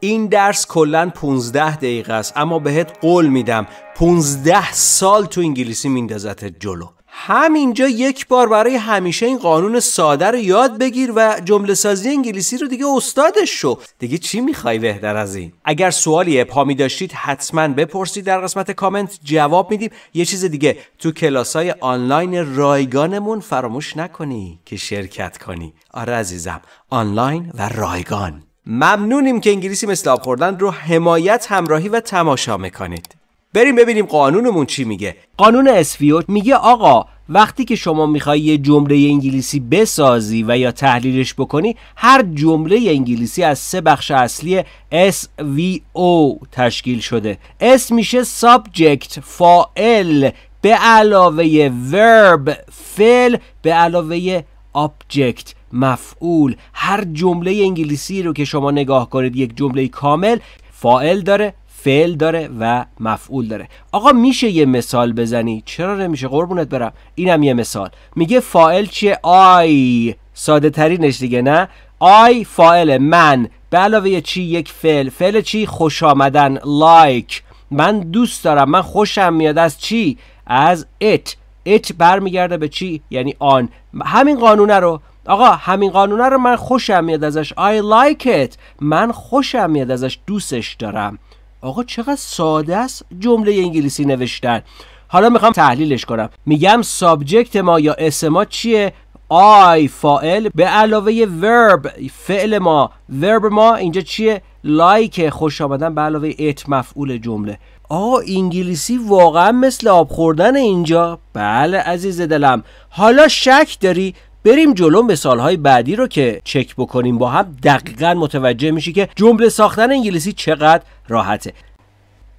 این درس کلا 15 دقیقه است اما بهت قول میدم 15 سال تو انگلیسی میندازت جلو همینجا یک بار برای همیشه این قانون ساده رو یاد بگیر و جمله سازی انگلیسی رو دیگه استادش شو دیگه چی میخوای بهتر از این اگر سوالی می داشتید حتما بپرسید در قسمت کامنت جواب میدیم یه چیز دیگه تو کلاس آنلاین رایگانمون فراموش نکنی که شرکت کنی آره عزیزم آنلاین و رایگان ممنونیم که انگلیسی مثل آب خوردن رو حمایت همراهی و تماشا میکنید بریم ببینیم قانونمون چی میگه قانون SVO میگه آقا وقتی که شما میخوای یه جمله انگلیسی بسازی و یا تحلیلش بکنی هر جمله انگلیسی از سه بخش اصلی SVO تشکیل شده S میشه subject فائل، به علاوه ورب، فعل به علاوه object مفعول هر جمله انگلیسی رو که شما نگاه کنید یک جمله کامل فائل داره فعل داره و مفعول داره آقا میشه یه مثال بزنی چرا نمیشه قربونت برم اینم یه مثال میگه فائل چیه آی ساده ترینش دیگه نه آی فائل من به علاوه چی یک فعل فعل چی خوش آمدن لایک like. من دوست دارم من خوشم میاد از چی از ایت ات برمیگرده به چی یعنی آن همین قانونه رو آقا همین قانونه رو من خوشم میاد ازش I like it من خوشم میاد ازش دوستش دارم آقا چقدر ساده است جمله انگلیسی نوشتن حالا میخوام تحلیلش کنم میگم سابجکت ما یا اسم ما چیه آی فاعل به علاوه ورب فعل ما ورب ما اینجا چیه لایک like خوش آمدن به علاوه ات مفعول جمله آقا انگلیسی واقعا مثل آب خوردن اینجا بله عزیز دلم حالا شک داری بریم جلو به سالهای بعدی رو که چک بکنیم با هم دقیقا متوجه میشی که جمله ساختن انگلیسی چقدر راحته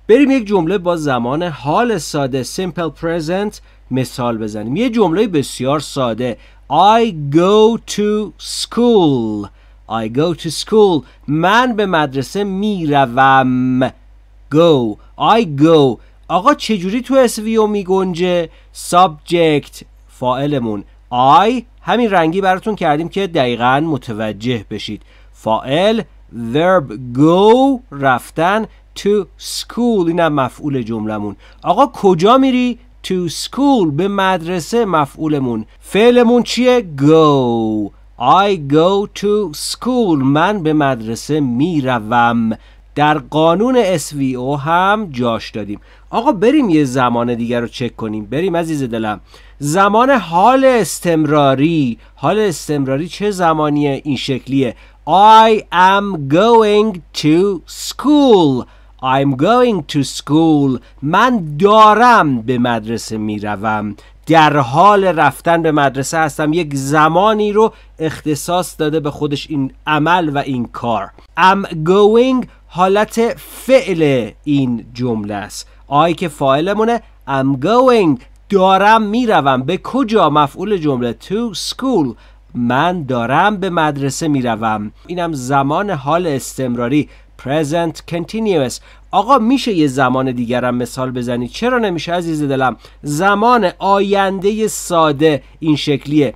بریم یک جمله با زمان حال ساده simple present مثال بزنیم یه جمله بسیار ساده I go to school I go to school من به مدرسه میروم go I go آقا چجوری تو می میگنجه subject فائلمون، آی، همین رنگی براتون کردیم که دقیقا متوجه بشید فائل، verb go رفتن to school اینم مفعول جملمون آقا کجا میری to school به مدرسه مفعولمون فعلمون چیه go I go to school من به مدرسه میروم در قانون SVO هم جاش دادیم آقا بریم یه زمان دیگر رو چک کنیم بریم عزیز دلم زمان حال استمراری حال استمراری چه زمانیه این شکلیه I am going to school I'm going to school من دارم به مدرسه میروم در حال رفتن به مدرسه هستم یک زمانی رو اختصاص داده به خودش این عمل و این کار I'm going حالت فعل این جمله است آی که مونه I'm going دارم میروم به کجا مفعول جمله to school من دارم به مدرسه میروم اینم زمان حال استمراری present continuous آقا میشه یه زمان دیگرم مثال بزنی چرا نمیشه عزیز دلم زمان آینده ساده این شکلیه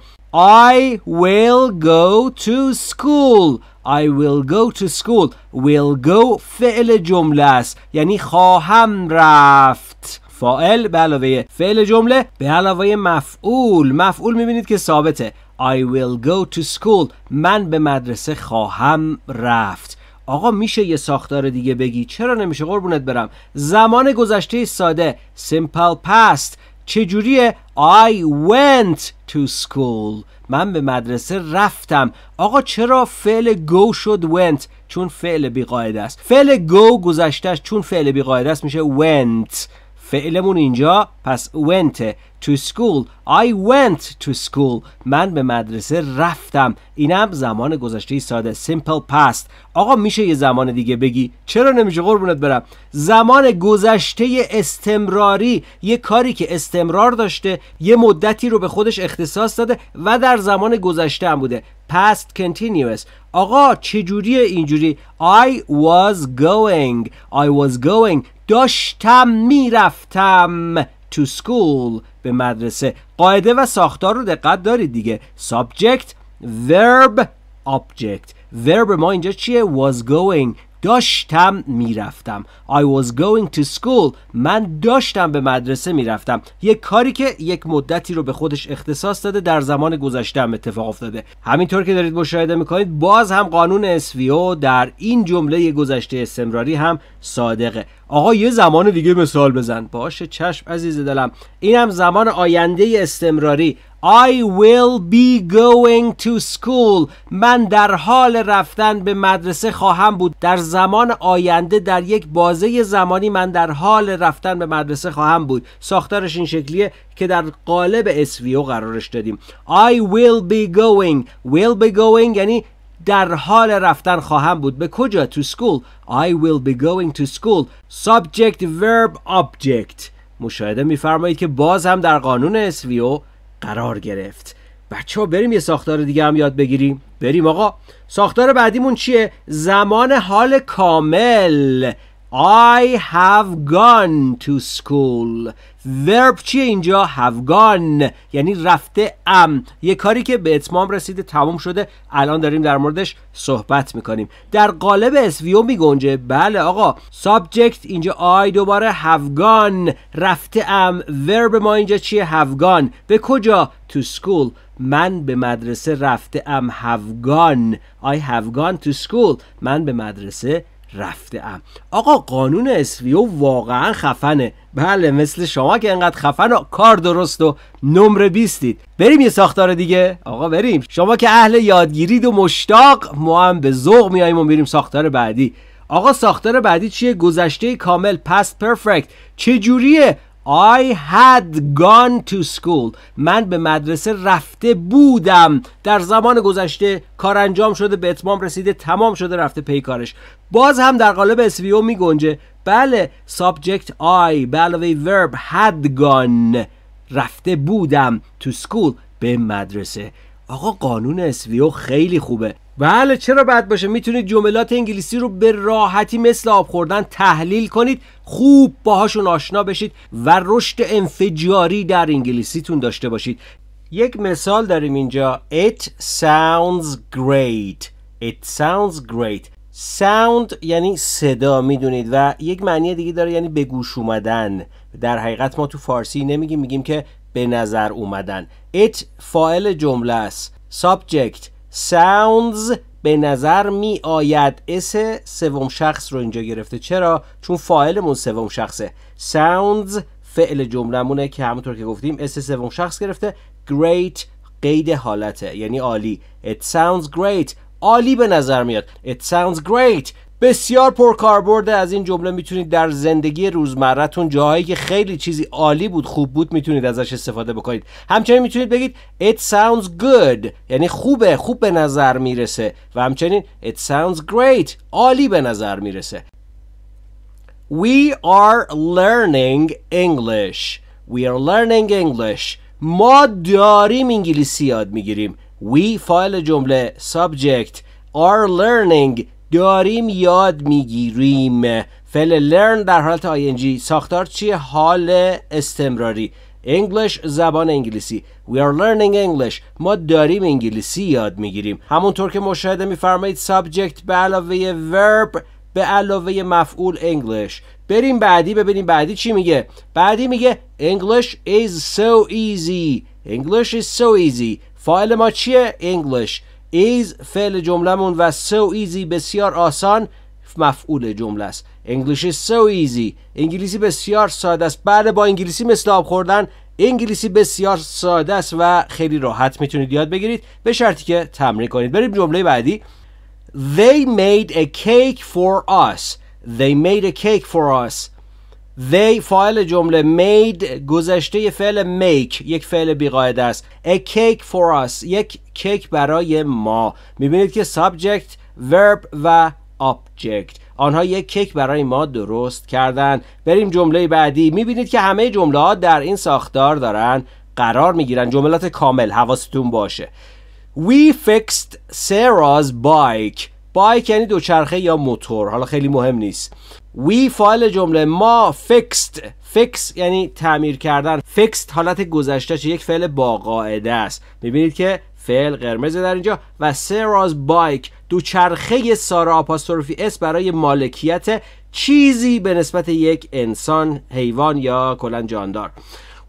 I will go to school I will go to school will go فعل جمله است یعنی خواهم رفت فاعل به علاوه فعل جمله به علاوه مفعول مفعول میبینید که ثابته I will go to school من به مدرسه خواهم رفت آقا میشه یه ساختار دیگه بگی چرا نمیشه قربونت برم زمان گذشته ساده simple past چجوریه I went to school من به مدرسه رفتم آقا چرا فعل go شد went چون فعل بیقاعده است فعل go گذشتهش چون فعل بیقاعده است میشه went فعلمون اینجا پس went to school I went to school من به مدرسه رفتم اینم زمان گذشته ساده simple past آقا میشه یه زمان دیگه بگی چرا نمیشه قربونت برم زمان گذشته استمراری یه کاری که استمرار داشته یه مدتی رو به خودش اختصاص داده و در زمان گذشته هم بوده past continuous آقا چجوریه اینجوری I was going I was going داشتم میرفتم to school به مدرسه قاعده و ساختار رو دقت دارید دیگه subject verb object verb ما اینجا چیه was going داشتم میرفتم I was going to school من داشتم به مدرسه میرفتم یک کاری که یک مدتی رو به خودش اختصاص داده در زمان گذشته هم اتفاق افتاده همینطور که دارید مشاهده میکنید باز هم قانون SVO در این جمله گذشته استمراری هم صادقه آقا یه زمان دیگه مثال بزن باشه چشم عزیز دلم اینم زمان آینده استمراری I will be going to school من در حال رفتن به مدرسه خواهم بود در زمان آینده در یک بازه زمانی من در حال رفتن به مدرسه خواهم بود ساختارش این شکلیه که در قالب SVO قرارش دادیم I will be going will be going یعنی در حال رفتن خواهم بود به کجا to school I will be going to school subject verb object مشاهده میفرمایید که باز هم در قانون SVO قرار گرفت بچه ها بریم یه ساختار دیگه هم یاد بگیریم بریم آقا ساختار بعدیمون چیه؟ زمان حال کامل I have gone to school ورب چیه اینجا هفگان یعنی رفته ام یه کاری که به اتمام رسیده تموم شده الان داریم در موردش صحبت میکنیم در قالب اسویو میگنجه بله آقا سابجکت اینجا آی دوباره هفگان رفته ام ورب ما اینجا چیه هفگان به کجا تو سکول من به مدرسه رفته ام هفگان I have gone to school من به مدرسه رفته ام آقا قانون اسویو واقعا خفنه بله مثل شما که انقدر خفن و کار درست و نمره بیستید بریم یه ساختار دیگه آقا بریم شما که اهل یادگیرید و مشتاق ما هم به ذوق میاییم و میریم ساختار بعدی آقا ساختار بعدی چیه گذشته کامل پست پرفکت چه جوریه I had gone to school من به مدرسه رفته بودم در زمان گذشته کار انجام شده به اتمام رسیده تمام شده رفته پیکارش باز هم در قالب SVO می گنجه بله subject I به علاوه verb had gone رفته بودم to school به مدرسه آقا قانون SVO خیلی خوبه بله چرا بد باشه میتونید جملات انگلیسی رو به راحتی مثل آب خوردن تحلیل کنید خوب باهاشون آشنا بشید و رشد انفجاری در انگلیسیتون داشته باشید یک مثال داریم اینجا It sounds great It sounds great sound یعنی صدا میدونید و یک معنی دیگه داره یعنی به گوش اومدن در حقیقت ما تو فارسی نمیگیم میگیم که به نظر اومدن It فاعل جمله است Subject sounds به نظر می آید اس سوم شخص رو اینجا گرفته چرا چون فاعلمون سوم شخصه sounds فعل جملمونه که همونطور که گفتیم اس سوم شخص گرفته great قید حالته یعنی عالی it sounds great عالی به نظر میاد it sounds great بسیار پرکاربرده از این جمله میتونید در زندگی روزمرهتون جاهایی که خیلی چیزی عالی بود خوب بود میتونید ازش استفاده بکنید همچنین میتونید بگید it sounds good یعنی خوبه خوب به نظر میرسه و همچنین it sounds great عالی به نظر میرسه We are learning English We are learning English ما داریم انگلیسی یاد میگیریم We فایل جمله subject are learning داریم یاد میگیریم فعل learn در حالت ing ساختار چیه حال استمراری English زبان انگلیسی We are learning English ما داریم انگلیسی یاد میگیریم همونطور که مشاهده میفرمایید subject به علاوه verb به علاوه مفعول English بریم بعدی ببینیم بعدی چی میگه بعدی میگه English is so easy English is so easy فایل ما چیه English is فعل جملهمون و so easy بسیار آسان مفعول جمله است انگلیسی so easy انگلیسی بسیار ساده است بعد با انگلیسی مثل آب خوردن انگلیسی بسیار ساده است و خیلی راحت میتونید یاد بگیرید به شرطی که تمرین کنید بریم جمله بعدی They made a cake for us They made a cake for us they فایل جمله made گذشته فعل make یک فعل بیقاعده است a cake for us یک کیک برای ما میبینید که subject verb و object آنها یک کیک برای ما درست کردن بریم جمله بعدی میبینید که همه جمله ها در این ساختار دارن قرار میگیرن جملات کامل حواستون باشه We fixed Sarah's bike بایک یعنی دوچرخه یا موتور حالا خیلی مهم نیست وی فایل جمله ما فکست فکس یعنی تعمیر کردن فکست حالت گذشته یک فعل با است میبینید که فعل قرمز در اینجا و سراز بایک دوچرخه سارا آپاستروفی اس برای مالکیت چیزی به نسبت یک انسان حیوان یا کلا جاندار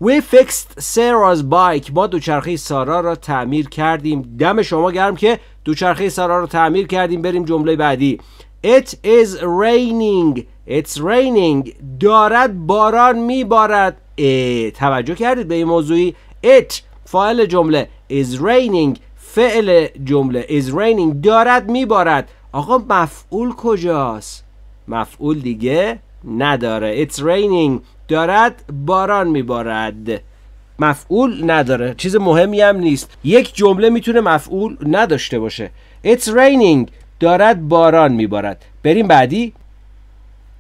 We fixed Sarah's bike ما دوچرخه سارا را تعمیر کردیم دم شما گرم که دوچرخه سارا را تعمیر کردیم بریم جمله بعدی It is raining It's raining دارد باران میبارد توجه کردید به این موضوعی It فاعل جمله is raining فعل جمله is raining دارد میبارد آقا مفعول کجاست مفعول دیگه نداره It's raining دارد باران میبارد مفعول نداره چیز مهمی هم نیست یک جمله میتونه مفعول نداشته باشه It's raining دارد باران میبارد بریم بعدی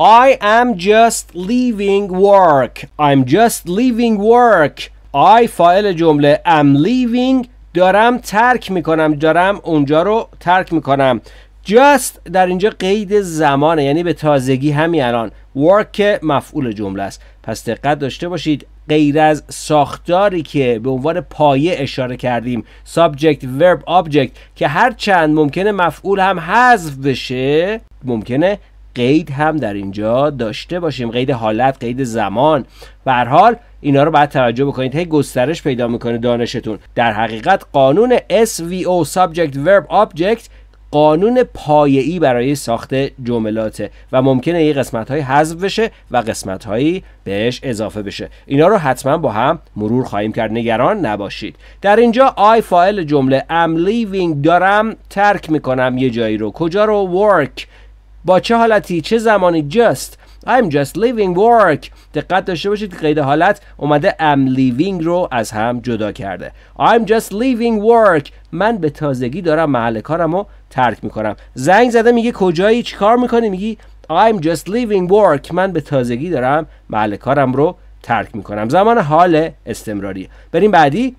I am just leaving work I'm just leaving work I فاعل جمله I'm leaving دارم ترک میکنم دارم اونجا رو ترک میکنم جاست در اینجا قید زمانه یعنی به تازگی همین الان ورک مفعول جمله است پس دقت داشته باشید غیر از ساختاری که به عنوان پایه اشاره کردیم subject verb object که هر چند ممکنه مفعول هم حذف بشه ممکنه قید هم در اینجا داشته باشیم قید حالت قید زمان به هر حال اینا رو باید توجه بکنید هی گسترش پیدا میکنه دانشتون در حقیقت قانون SVO subject verb object قانون پایه‌ای برای ساخت جملات و ممکنه یه قسمت های حذف بشه و قسمت هایی بهش اضافه بشه اینا رو حتما با هم مرور خواهیم کرد نگران نباشید در اینجا آی فایل جمله ام لیوینگ دارم ترک میکنم یه جایی رو کجا رو work با چه حالتی چه زمانی جست؟ I'm just leaving work دقت داشته باشید که قید حالت اومده I'm leaving رو از هم جدا کرده I'm just leaving work من به تازگی دارم محل کارم رو ترک میکنم زنگ زده میگه کجایی چیکار میکنی میگی I'm just leaving work من به تازگی دارم محل کارم رو ترک میکنم زمان حال استمراری بریم بعدی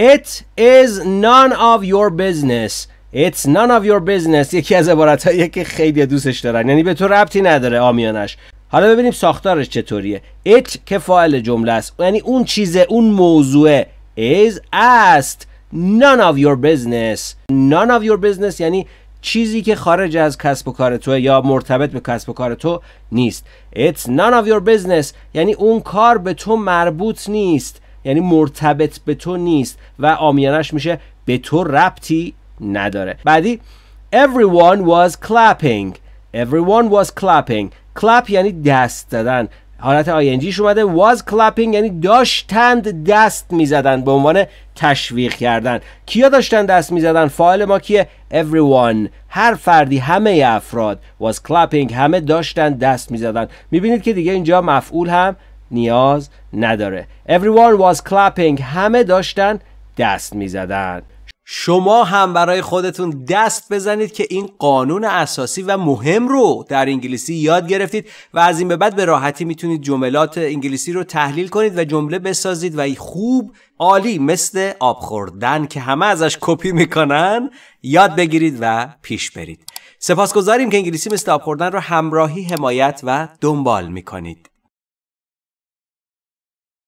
It is none of your business It's none of your business یکی از عبارتهاییه که خیلی دوستش دارن یعنی به تو ربطی نداره آمیانش حالا ببینیم ساختارش چطوریه it که فاعل جمله است یعنی اون چیزه اون موضوع is است none of your business none of your business یعنی چیزی که خارج از کسب و کار تو یا مرتبط به کسب و کار تو نیست It's none of your business یعنی اون کار به تو مربوط نیست یعنی مرتبط به تو نیست و آمیانش میشه به تو ربطی نداره بعدی everyone was clapping everyone was clapping clap یعنی دست دادن حالت آینجیش اومده was clapping یعنی داشتند دست میزدن به عنوان تشویق کردن کیا داشتن دست میزدن فاعل ما کیه everyone هر فردی همه افراد was clapping همه داشتن دست میزدن میبینید که دیگه اینجا مفعول هم نیاز نداره everyone was clapping همه داشتن دست میزدن شما هم برای خودتون دست بزنید که این قانون اساسی و مهم رو در انگلیسی یاد گرفتید و از این به بعد به راحتی میتونید جملات انگلیسی رو تحلیل کنید و جمله بسازید و خوب عالی مثل آب خوردن که همه ازش کپی میکنن یاد بگیرید و پیش برید سپاسگزاریم که انگلیسی مثل آب خوردن رو همراهی حمایت و دنبال میکنید